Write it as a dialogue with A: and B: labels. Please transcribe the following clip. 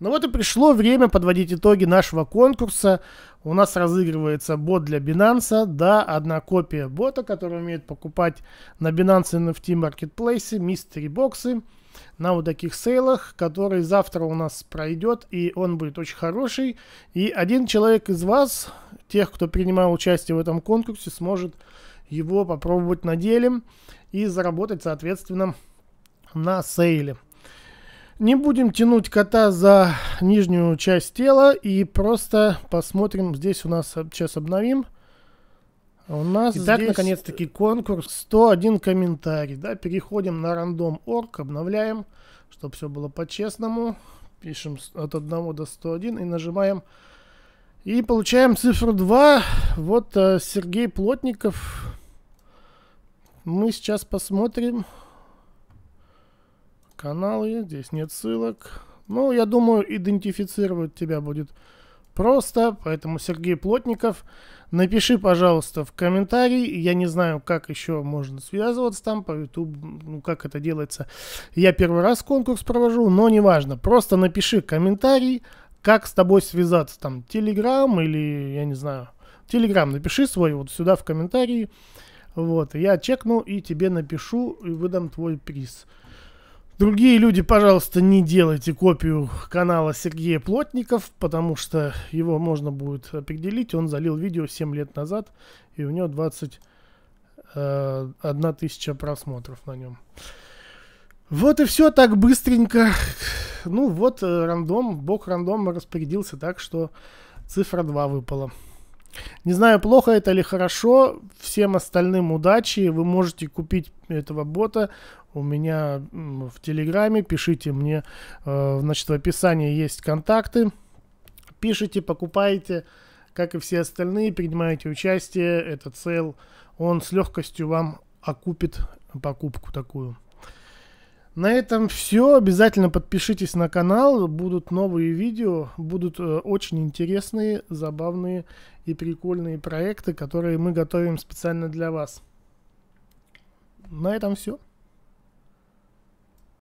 A: Ну вот и пришло время подводить итоги нашего конкурса. У нас разыгрывается бот для Binance. Да, одна копия бота, который умеет покупать на Binance NFT Marketplace, мистери боксы на вот таких сейлах, который завтра у нас пройдет, и он будет очень хороший. И один человек из вас, тех, кто принимал участие в этом конкурсе, сможет его попробовать на деле и заработать, соответственно, на сейле. Не будем тянуть кота за нижнюю часть тела и просто посмотрим. Здесь у нас сейчас обновим. А у нас Итак, здесь... наконец-таки конкурс. 101 комментарий. Да, переходим на рандом.org, обновляем, чтобы все было по-честному. Пишем от 1 до 101 и нажимаем. И получаем цифру 2. Вот э, Сергей Плотников. Мы сейчас посмотрим каналы, здесь нет ссылок. Ну, я думаю, идентифицировать тебя будет просто, поэтому, Сергей Плотников, напиши, пожалуйста, в комментарии. Я не знаю, как еще можно связываться там по YouTube, ну, как это делается. Я первый раз конкурс провожу, но неважно. Просто напиши комментарий, как с тобой связаться, там, Telegram или, я не знаю, Telegram. напиши свой вот сюда в комментарии. Вот, я чекну и тебе напишу и выдам твой приз. Другие люди, пожалуйста, не делайте копию канала Сергея Плотников, потому что его можно будет определить. Он залил видео 7 лет назад, и у него 21 э, тысяча просмотров на нем. Вот и все так быстренько. Ну вот э, рандом, бог рандома распорядился так, что цифра 2 выпала. Не знаю, плохо это или хорошо. Всем остальным удачи. Вы можете купить этого бота у меня в Телеграме. Пишите мне. Э, значит, в описании есть контакты. Пишите, покупайте, Как и все остальные, принимайте участие. Это цел. он с легкостью вам окупит покупку такую. На этом все. Обязательно подпишитесь на канал. Будут новые видео. Будут э, очень интересные, забавные и прикольные проекты, которые мы готовим специально для вас. На этом все.